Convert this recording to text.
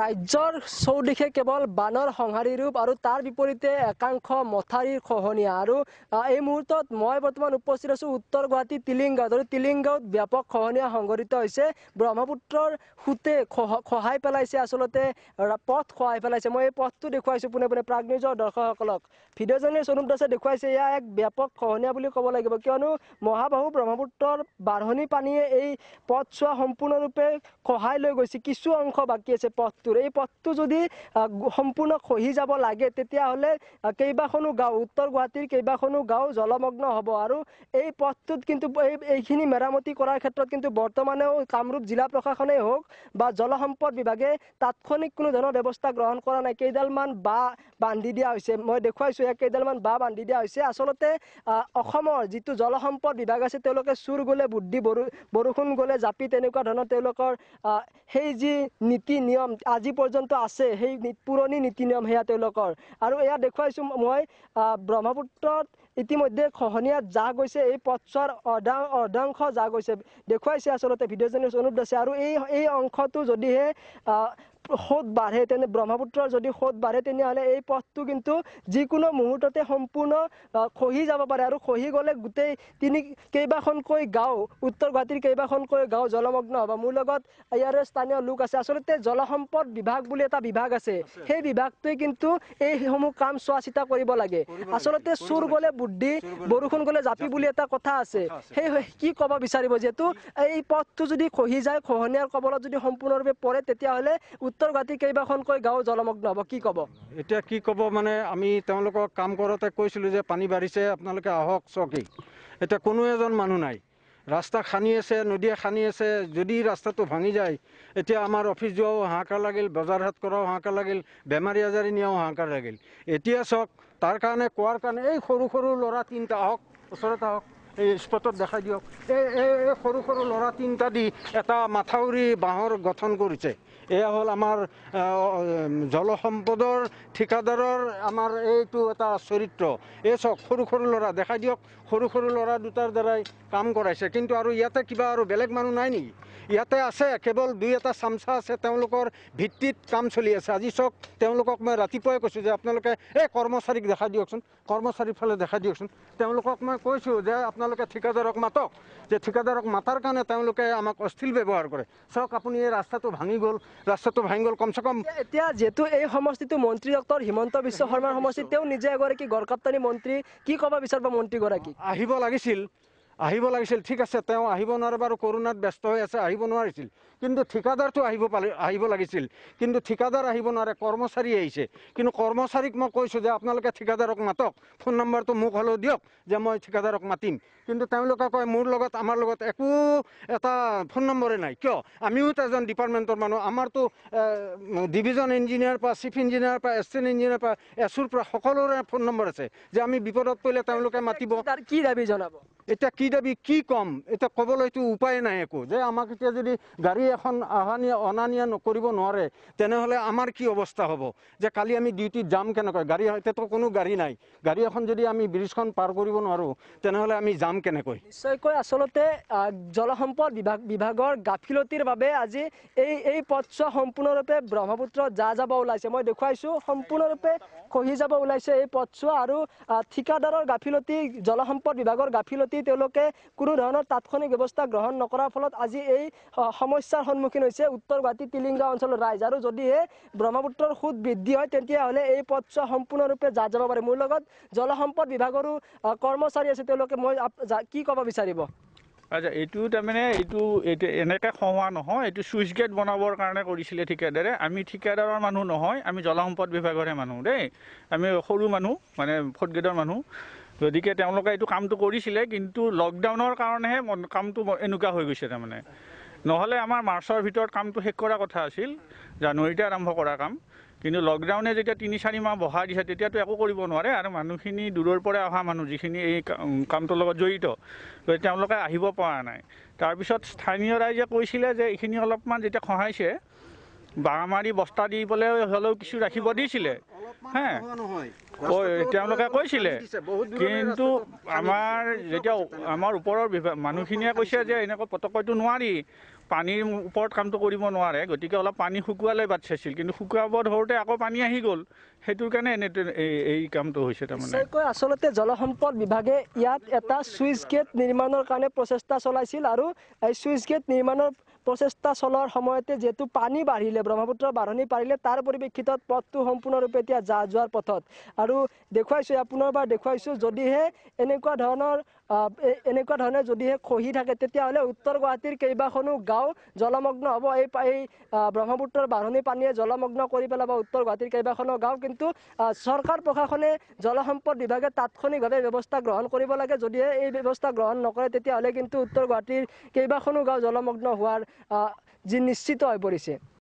ৰাজ্যৰ চৌদিশে কেৱল বানৰ সংহাৰী ৰূপ আৰু তাৰ বিপৰীতে একাংশ মথাৰীৰ খহনীয়া আৰু এই মুহূৰ্তত মই বৰ্তমান উপস্থিত আছো উত্তৰ গুৱাহাটী তিলিংগাঁৱত আৰু তিলিংগাঁৱত ব্যাপক খহনীয়া সংঘটিত হৈছে ব্ৰহ্মপুত্ৰৰ সুতে খহাই পেলাইছে আচলতে পথ খহাই পেলাইছে মই এই পথটো দেখুৱাইছো পোনে পোনে প্ৰাগ নিউজৰ দৰ্শকসকলক ভিডিঅ' ভিডিঅ'জনীৰ স্বৰূপ দাসে দেখুৱাইছে এয়া এক ব্যাপক খহনীয়া বুলি ক'ব লাগিব কিয়নো মহাবাহু ব্ৰহ্মপুত্ৰৰ বাঢ়নী পানীয়ে এই পথচোৱা সম্পূৰ্ণৰূপে খহাই লৈ গৈছে কিছু অংশ বাকী আছে পথটোৰ এই পথটো যদি সম্পূৰ্ণ খহি যাব লাগে তেতিয়াহ'লে কেইবাখনো গাঁও উত্তৰ গুৱাহাটীৰ কেইবাখনো গাঁও জলমগ্ন হ'ব আৰু এই পথটোত কিন্তু এই এইখিনি মেৰামতি কৰাৰ ক্ষেত্ৰত কিন্তু বৰ্তমানেও কামৰূপ জিলা প্ৰশাসনেই হওক বা জলসম্পদ বিভাগে তাৎক্ষণিক কোনো ধৰণৰ ব্যৱস্থা গ্ৰহণ কৰা নাই কেইডালমান বাঁহ বান্ধি দিয়া হৈছে মই দেখুৱাইছোঁ ইয়াক কেইডালমান বাঁহ বান্ধি দিয়া হৈছে আচলতে অসমৰ যিটো জলসম্পদ বিভাগ আছে তেওঁলোকে চুৰ গ'লে বুদ্ধি বৰু বৰষুণ গ'লে জাপি তেনেকুৱা ধৰণৰ তেওঁলোকৰ সেই যি নীতি নিয়ম আজি পৰ্যন্ত আছে সেই পুৰণি নীতি নিয়ম সেয়া তেওঁলোকৰ আৰু এয়া দেখুৱাইছো মই ব্ৰহ্মপুত্ৰত ইতিমধ্যে খহনীয়া যা গৈছে এই পথছোৱাৰ অৰ্ধা অৰ্ধাংশ যা গৈছে দেখুৱাইছে আচলতে ভিডিঅ'জনে অনুৰোধ আছে আৰু এই এই অংশটো যদিহে সোঁত বাঢ়ে তেনে ব্ৰহ্মপুত্ৰৰ যদি সোঁত বাঢ়ে তেনেহ'লে এই পথটো কিন্তু যিকোনো মুহূৰ্ততে সম্পূৰ্ণ খহি যাব পাৰে আৰু খহি গ'লে গোটেই তিনি কেইবাখনকৈ গাঁও উত্তৰ গুৱাহাটীৰ কেইবাখনকৈ গাঁও জলমগ্ন হ'ব মোৰ লগত ইয়াৰে স্থানীয় লোক আছে আচলতে জলসম্পদ বিভাগ বুলি এটা বিভাগ আছে সেই বিভাগটোৱে কিন্তু এইসমূহ কাম চোৱা চিতা কৰিব লাগে আচলতে চোৰ গ'লে বুদ্ধি বৰষুণ গ'লে জাপি বুলি এটা কথা আছে সেই কি ক'ব বিচাৰিব যিহেতু এই পথটো যদি খহি যায় খহনীয়াৰ কবলত যদি সম্পূৰ্ণৰূপে পৰে তেতিয়াহ'লে উত্তৰ সত্তৰ ঘাটি কেইবাখনকৈ গাঁও জলমগ্ন হ'ব কি ক'ব এতিয়া কি ক'ব মানে আমি তেওঁলোকক কাম কৰোঁতে কৈছিলোঁ যে পানী বাঢ়িছে আপোনালোকে আহক চকি এতিয়া কোনো এজন মানুহ নাই ৰাস্তা খান্দি আছে নদীয়ে খানি আছে যদি ৰাস্তাটো ভাঙি যায় এতিয়া আমাৰ অফিচ যোৱাও হাহাকাৰ লাগিল বজাৰ হাত কৰাও হাহাকাৰ লাগিল বেমাৰী আজাৰী নিয়াও হাহাকাৰ লাগিল এতিয়া চাওক তাৰ কাৰণে কোৱাৰ কাৰণে এই সৰু সৰু ল'ৰা তিনিটা আহক ওচৰত আহক স্পটত দেখাই দিয়ক এই এই সৰু সৰু ল'ৰা তিনিটা দি এটা মাথাউৰি বাঁহৰ গঠন কৰিছে এয়া হ'ল আমাৰ জলসম্পদৰ ঠিকাদাৰৰ আমাৰ এইটো এটা চৰিত্ৰ এই চাওক সৰু সৰু ল'ৰা দেখাই দিয়ক সৰু সৰু ল'ৰা দুটাৰ দ্বাৰাই কাম কৰাইছে কিন্তু আৰু ইয়াতে কিবা আৰু বেলেগ মানুহ নাই নেকি ইয়াতে আছে কেৱল দুই এটা চামচা আছে তেওঁলোকৰ ভিত্তিত কাম চলি আছে আজি চাওক তেওঁলোকক মই ৰাতিপুৱাই কৈছোঁ যে আপোনালোকে এই কৰ্মচাৰীক দেখাই দিয়কচোন কৰ্মচাৰীৰ ফালে দেখাই দিয়কচোন তেওঁলোকক মই কৈছোঁ যে আপোনালোকে ঠিকাদাৰক মাতক যে ঠিকাদাৰক মাতাৰ কাৰণে তেওঁলোকে আমাক অস্থিল ব্যৱহাৰ কৰে চাওক আপুনি এই ৰাস্তাটো ভাঙি গ'ল ৰাস্তাটো ভাঙি গ'ল কমচে কম এতিয়া যিহেতু এই সমষ্টিটো মন্ত্ৰী ডক্টৰ হিমন্ত বিশ্ব শৰ্মাৰ সমষ্টি তেওঁ নিজে এগৰাকী গড়কাপ্তানী মন্ত্ৰী কি ক'ব বিচাৰিব মন্ত্ৰীগৰাকী আহিব লাগিছিল আহিব লাগিছিল ঠিক আছে তেওঁ আহিব নোৱাৰে বাৰু কৰোণাত ব্যস্ত হৈ আছে আহিব নোৱাৰিছিল কিন্তু ঠিকাদাৰটো আহিব পালে আহিব লাগিছিল কিন্তু ঠিকাদাৰ আহিব নোৱাৰে কৰ্মচাৰী আহিছে কিন্তু কৰ্মচাৰীক মই কৈছোঁ যে আপোনালোকে ঠিকাদাৰক মাতক ফোন নম্বৰটো মোক হ'লেও দিয়ক যে মই ঠিকাদাৰক মাতিম কিন্তু তেওঁলোকে কয় মোৰ লগত আমাৰ লগত একো এটা ফোন নম্বৰে নাই কিয় আমিও এজন ডিপাৰ্টমেণ্টৰ মানুহ আমাৰতো ডিভিজন ইঞ্জিনিয়াৰ পৰা চিফ ইঞ্জিনিয়াৰ পৰা এছিষ্টেণ্ট ইঞ্জিনিয়াৰ পৰা এছুৰ পৰা সকলোৰে ফোন নম্বৰ আছে যে আমি বিপদত পৰিলে তেওঁলোকে মাতিব কি দাবী জনাব এতিয়া কি দাবী কি ক'ম এতিয়া ক'বলৈতো উপায় নাই একো যে আমাক এতিয়া যদি গাড়ী এখন অহা নিয়া অনা নিয়া নকৰিব নোৱাৰে তেনেহ'লে আমাৰ কি অৱস্থা হ'ব যে কালি আমি ডিউটিত যাম কেনেকৈ গাড়ী এতিয়াতো কোনো গাড়ী নাই গাড়ী এখন যদি আমি ব্ৰিজখন পাৰ কৰিব নোৱাৰোঁ তেনেহ'লে আমি যাম কাম কেনেকৈ নিশ্চয়কৈ আচলতে জলসম্পদ বিভাগ বিভাগৰ গাফিলতিৰ বাবে আজি এই এই পথছোৱা সম্পূৰ্ণৰূপে ব্ৰহ্মপুত্ৰ যা যাব ওলাইছে মই দেখুৱাইছোঁ সম্পূৰ্ণৰূপে খহি যাব ওলাইছে এই পথছোৱা আৰু ঠিকাদাৰৰ গাফিলতি জলসম্পদ বিভাগৰ গাফিলতি তেওঁলোকে কোনো ধৰণৰ তাৎক্ষণিক ব্যৱস্থা গ্ৰহণ নকৰাৰ ফলত আজি এই সমস্যাৰ সন্মুখীন হৈছে উত্তৰ গুৱাহাটী তিলিংগা অঞ্চলৰ ৰাইজ আৰু যদিহে ব্ৰহ্মপুত্ৰৰ সুদ বৃদ্ধি হয় তেতিয়াহ'লে এই পথছোৱা সম্পূৰ্ণৰূপে যা যাব পাৰে মোৰ লগত জলসম্পদ বিভাগৰো কৰ্মচাৰী আছে তেওঁলোকে মই কি ক'ব বিচাৰিব আচ্ছা এইটো তাৰমানে এইটো এনেকৈ সোমোৱা নহয় এইটো চুইচ গেট বনাবৰ কাৰণে কৰিছিলে ঠিকাদাৰে আমি ঠিকাদাৰৰ মানুহ নহয় আমি জলসম্পদ বিভাগৰহে মানুহ দেই আমি সৰু মানুহ মানে ফৰ্থ গ্ৰেডৰ মানুহ গতিকে তেওঁলোকে এইটো কামটো কৰিছিলে কিন্তু লকডাউনৰ কাৰণেহে কামটো এনেকুৱা হৈ গৈছে তাৰমানে নহ'লে আমাৰ মাৰ্চৰ ভিতৰত কামটো শেষ কৰা কথা আছিল জানুৱাৰীতে আৰম্ভ কৰা কাম কিন্তু লকডাউনে যেতিয়া তিনি চাৰি মাহ বহাই দিছে তেতিয়াতো একো কৰিব নোৱাৰে আৰু মানুহখিনি দূৰৰ পৰা অহা মানুহ যিখিনি এই কামটোৰ লগত জড়িত গতিকে তেওঁলোকে আহিব পৰা নাই তাৰপিছত স্থানীয় ৰাইজে কৈছিলে যে এইখিনি অলপমান যেতিয়া খহাইছে বাঁহ মাৰি বস্তা দি পেলাই হ'লেও কিছু ৰাখিব দিছিলে হ্যাঁ তেওঁলোকে কৈছিলে কিন্তু আমাৰ যেতিয়া আমাৰ ওপৰৰ মানুহখিনিয়ে কৈছে যে এনেকৈ পটককৈতো নোৱাৰি পানীৰ ওপৰত কামটো কৰিব নোৱাৰে গতিকে অলপ পানী শুকুৱালৈ বাট চাইছিল কিন্তু শুকুৱাব ধৰোঁতে আকৌ পানী আহি গ'ল সেইটোৰ কাৰণে এনে কামটো হৈছে তাৰমানে আচলতে জলসম্পদ বিভাগে ইয়াত এটা চুইচ গেট নিৰ্মাণৰ কাৰণে প্ৰচেষ্টা চলাইছিল আৰু এই চুইচ গেট নিৰ্মাণৰ প্ৰচেষ্টা চলোৱাৰ সময়তে যিহেতু পানী বাঢ়িলে ব্ৰহ্মপুত্ৰৰ বাঢ়নি পাৰিলে তাৰ পৰিপ্ৰেক্ষিতত পথটো সম্পূৰ্ণৰূপে এতিয়া যা যোৱাৰ পথত আৰু দেখুৱাইছোঁ ইয়াৰ পুনৰবাৰ দেখুৱাইছোঁ যদিহে এনেকুৱা ধৰণৰ এনেকুৱা ধৰণে যদিহে খহি থাকে তেতিয়াহ'লে উত্তৰ গুৱাহাটীৰ কেইবাখনো গাঁও জলমগ্ন হ'ব এই এই ব্ৰহ্মপুত্ৰৰ বাঢ়নি পানীয়ে জলমগ্ন কৰি পেলাব উত্তৰ গুৱাহাটীৰ কেইবাখনো গাঁও কিন্তু চৰকাৰ প্ৰশাসনে জলসম্পদ বিভাগে তাৎক্ষণিকভাৱে ব্যৱস্থা গ্ৰহণ কৰিব লাগে যদিহে এই ব্যৱস্থা গ্ৰহণ নকৰে তেতিয়াহ'লে কিন্তু উত্তৰ গুৱাহাটীৰ কেইবাখনো গাঁও জলমগ্ন হোৱাৰ যি নিশ্চিত হৈ পৰিছে